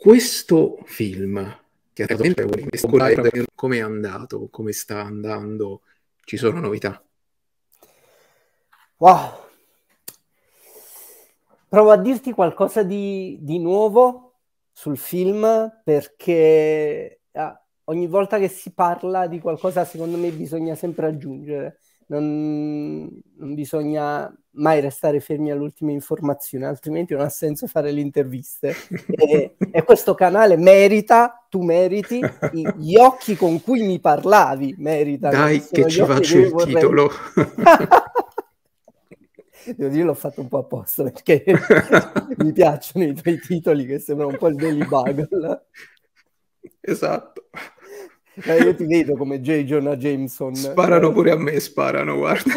Questo film, che è come è andato, come sta andando, ci sono novità? Wow! Provo a dirti qualcosa di, di nuovo sul film perché ah, ogni volta che si parla di qualcosa, secondo me, bisogna sempre aggiungere. Non, non bisogna mai restare fermi all'ultima informazione, altrimenti non ha senso fare le interviste. e, e, questo canale merita, tu meriti, gli occhi con cui mi parlavi merita. Dai, che ci faccio il vorrei... titolo. Devo dire, l'ho fatto un po' apposta perché mi piacciono i tuoi titoli che sembrano un po' il Daily Bugle. Esatto. Ma eh, io ti vedo come J. Jonah Jameson. Sparano pure a me, sparano, guarda.